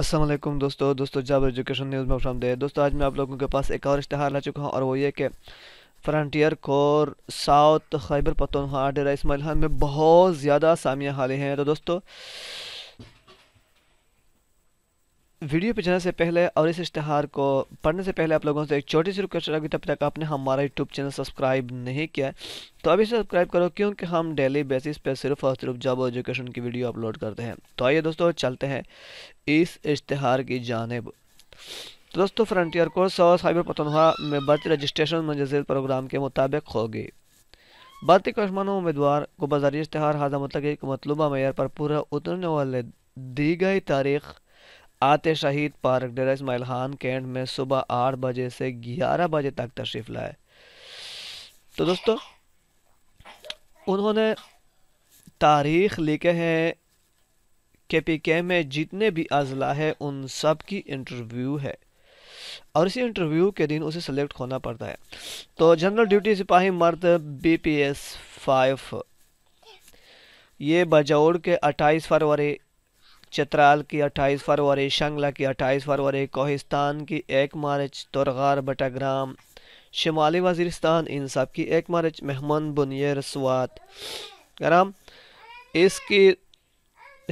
असलम दोस्तों दोस्तों जब एजुकेशन न्यूज़ में शाम दे दोस्तों आज मैं आप लोगों के पास एक और इश्तहार ला चुका हूँ और वो ये कि फ्रंटियर कोर साउथ खैबर पतनहा डेरा इसमाइल खान में बहुत ज़्यादा सामिया हाले हैं तो दोस्तों वीडियो पे जाने से पहले और इस इश्तहार को पढ़ने से पहले आप लोगों से एक छोटी सी रिक्वेस्ट रखी तब तक आपने हमारा यूट्यूब चैनल सब्सक्राइब नहीं किया तो अभी सब्सक्राइब करो क्योंकि हम डेली बेसिस पे सिर्फ और सिर्फ जॉब एजुकेशन की वीडियो अपलोड करते हैं तो आइए दोस्तों चलते हैं इस इश्तहार की जानब तो दोस्तों फ्रंटियर कोर्स और साइबर पतनवा में भर्ती रजिस्ट्रेशन मंजिल प्रोग्राम के मुताबिक होगी भर्ती कश्मानों उम्मीदवार को बाजारी इश्तहार हाजा मतलब मतलूबा मैार पर पूरा उतरने वाले दी गई तारीख आते शहीद पार्क डेरा इसमाइल खान कैंट में सुबह आठ बजे से ग्यारह बजे तक तशरीफ़ लाए तो दोस्तों उन्होंने तारीख लिखे हैं के पी के में जितने भी अजला है उन सब की इंटरव्यू है और इसी इंटरव्यू के दिन उसे सेलेक्ट होना पड़ता है तो जनरल ड्यूटी सिपाही मर्द बी पी एस फाइव ये बजौड़ के 28 फरवरी चतराल की 28 फरवरी शंगला की 28 फरवरी कोहिस्तान की एक मार्च तुरगार बटाग्राम शिमाली वजीरस्तान इन सब की एक मार्च मेहमान बुनियर स्वात ग्राम इसकी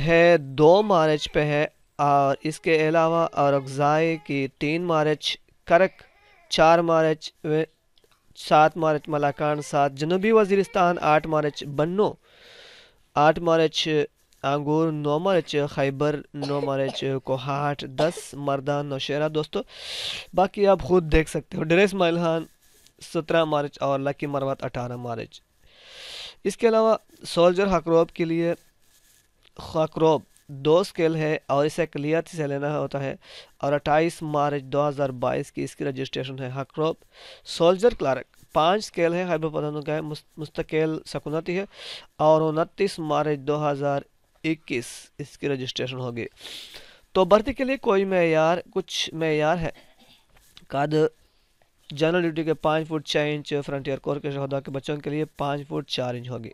है दो मार्च पे है और इसके अलावा औरगज़ाए की तीन मार्च करक चार मार्च सात मार्च मलाकान सात जनूबी वजीरस्तान आठ मार्च बन्नो आठ मार्च अंगूर नौ मरच खैबर नौ मरच कोहाट दस मर्दान नौशेरा दोस्तों बाकी आप खुद देख सकते हो ड्रेस मलहान सत्रह मार्च और लकी मरवात अठारह मार्च इसके अलावा सोल्जर हकरोब के लिए हकरोब दो स्केल है और इसे क्लियर से लेना होता है और अट्ठाईस मार्च 2022 की इसकी रजिस्ट्रेशन है हकरोब सोल्जर क्लार्क पाँच स्केल है खैबर पठानों का मुस्तकिल सकूनती है और उनतीस मार्च इक्कीस इसकी रजिस्ट्रेशन होगी तो भर्ती के लिए कोई मैार कुछ मैार है कद जनरल ड्यूटी के पाँच फुट छः इंच फ्रंटियर कोर के शहदा के बच्चों के लिए पाँच फुट चार इंच होगी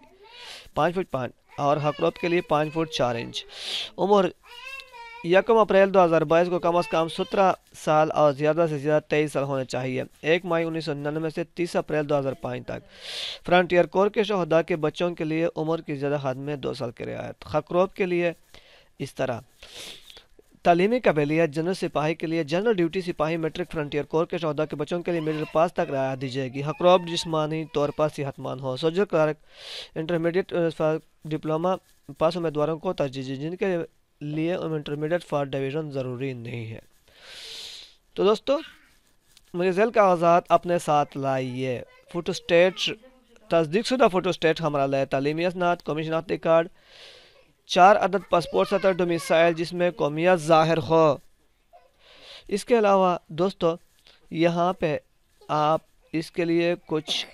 पाँच फुट पाँच और हकरोप के लिए पाँच फुट चार इंच उम्र यकम अप्रैल 2022 को कम अज़ कम सत्रह साल और ज़्यादा से ज़्यादा तेईस साल होने चाहिए एक मई उन्नीस सौ निन्यानवे से तीस अप्रैल 2005 तक फ्रंटियर कोर के शहदा के बच्चों के लिए उम्र की ज़्यादा हद में दो साल की रियायत खकरोब के लिए इस तरह तलीमी कबेलियत जनरल सिपाही के लिए जनरल ड्यूटी सिपाही मेट्रिक फ्रंटियर कोर के शहदा के बच्चों के लिए मिडिल पास तक राय दी जाएगी हकरोब जिसमानी तौर पर सेहतमंद हो soldier clerk intermediate diploma pass उम्मीदवारों को तरजीह जिनके लिए इंटरमीडिएट फॉर डिवीज़न ज़रूरी नहीं है तो दोस्तों मुझे का कागजात अपने साथ लाइए फ़ोटो स्टेट तस्दीक शुदा फ़ोटो स्टेट हमारा लाए तलीमी असनात कौमी शनाख्ती कार्ड चार अदद पासपोर्ट सतर डोमिसाइल जिसमें कौमियत ज़ाहिर हो इसके अलावा दोस्तों यहाँ पे आप इसके लिए कुछ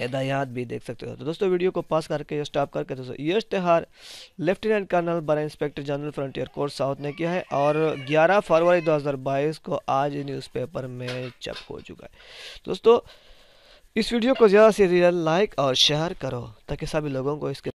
हदायत भी देख सकते हो तो दोस्तों वीडियो को पास करके या स्टॉप करके दोस्तों ये इश्तहार लेफ्टिनेंट कर्नल बरा inspector general frontier corps south ने किया है और 11 फरवरी 2022 को आज न्यूज़पेपर में चप हो चुका है दोस्तों इस वीडियो को ज़्यादा से ज़्यादा लाइक और शेयर करो ताकि सभी लोगों को इसके